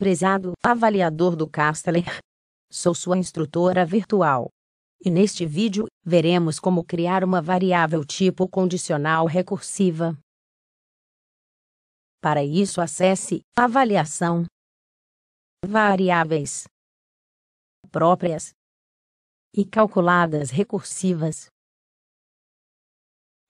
Prezado avaliador do Castler, sou sua instrutora virtual. E neste vídeo, veremos como criar uma variável tipo condicional recursiva. Para isso acesse Avaliação Variáveis Próprias e calculadas recursivas.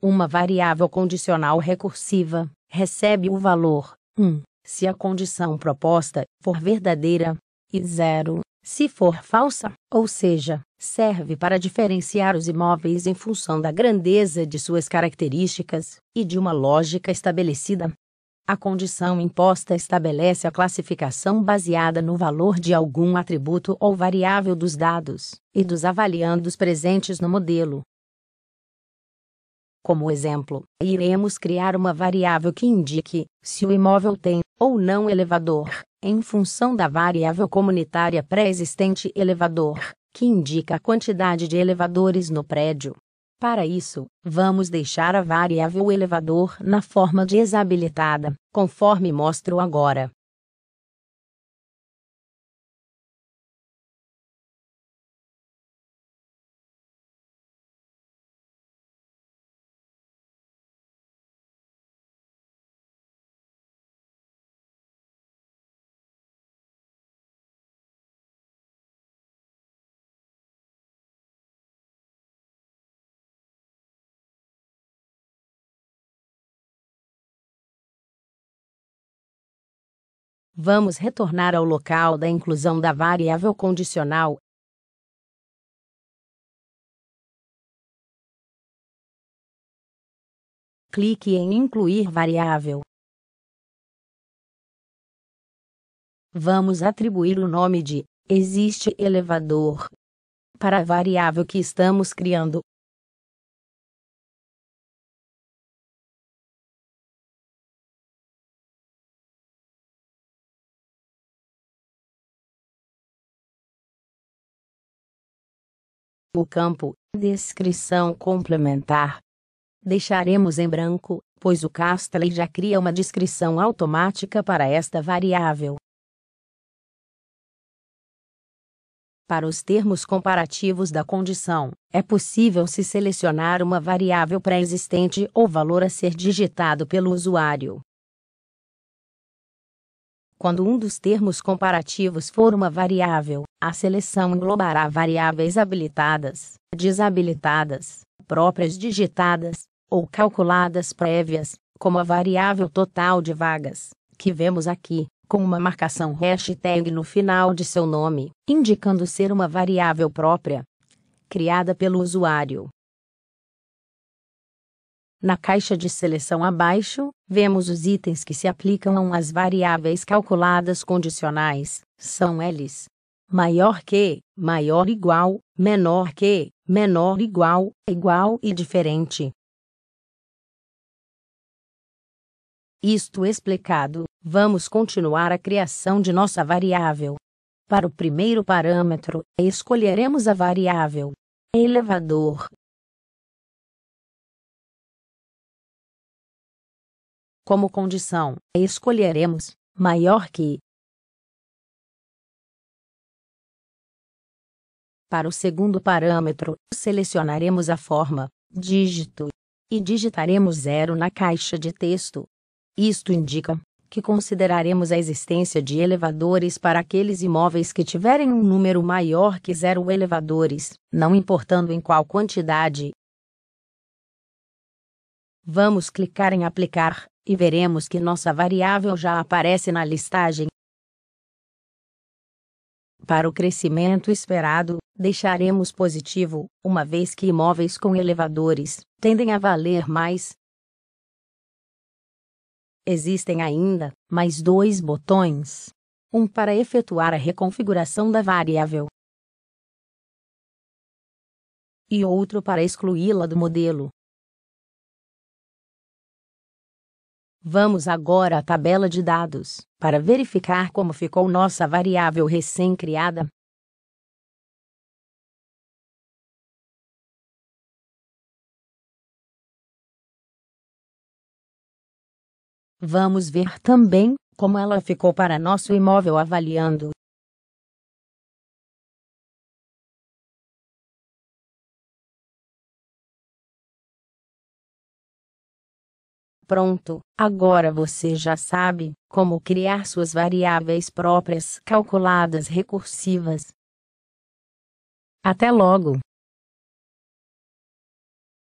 Uma variável condicional recursiva recebe o valor 1 se a condição proposta for verdadeira, e zero se for falsa, ou seja, serve para diferenciar os imóveis em função da grandeza de suas características e de uma lógica estabelecida. A condição imposta estabelece a classificação baseada no valor de algum atributo ou variável dos dados e dos avaliandos presentes no modelo. Como exemplo, iremos criar uma variável que indique se o imóvel tem ou não elevador, em função da variável comunitária pré-existente elevador, que indica a quantidade de elevadores no prédio. Para isso, vamos deixar a variável elevador na forma desabilitada, conforme mostro agora. Vamos retornar ao local da inclusão da variável condicional clique em Incluir variável. Vamos atribuir o nome de existe elevador para a variável que estamos criando. O campo Descrição complementar. Deixaremos em branco, pois o Castley já cria uma descrição automática para esta variável. Para os termos comparativos da condição, é possível se selecionar uma variável pré-existente ou valor a ser digitado pelo usuário. Quando um dos termos comparativos for uma variável, a seleção englobará variáveis habilitadas, desabilitadas, próprias digitadas, ou calculadas prévias, como a variável total de vagas, que vemos aqui, com uma marcação hashtag no final de seu nome, indicando ser uma variável própria, criada pelo usuário. Na caixa de seleção abaixo, vemos os itens que se aplicam às variáveis calculadas condicionais, são eles maior que, maior igual, menor que, menor igual, igual e diferente. Isto explicado, vamos continuar a criação de nossa variável. Para o primeiro parâmetro, escolheremos a variável elevador, como condição, escolheremos maior que. Para o segundo parâmetro, selecionaremos a forma dígito e digitaremos zero na caixa de texto. Isto indica que consideraremos a existência de elevadores para aqueles imóveis que tiverem um número maior que zero elevadores, não importando em qual quantidade, Vamos clicar em aplicar, e veremos que nossa variável já aparece na listagem. Para o crescimento esperado, deixaremos positivo, uma vez que imóveis com elevadores tendem a valer mais. Existem ainda mais dois botões: um para efetuar a reconfiguração da variável e outro para excluí-la do modelo. Vamos agora à tabela de dados, para verificar como ficou nossa variável recém-criada. Vamos ver também como ela ficou para nosso imóvel avaliando Pronto, agora você já sabe como criar suas variáveis próprias calculadas recursivas. Até logo!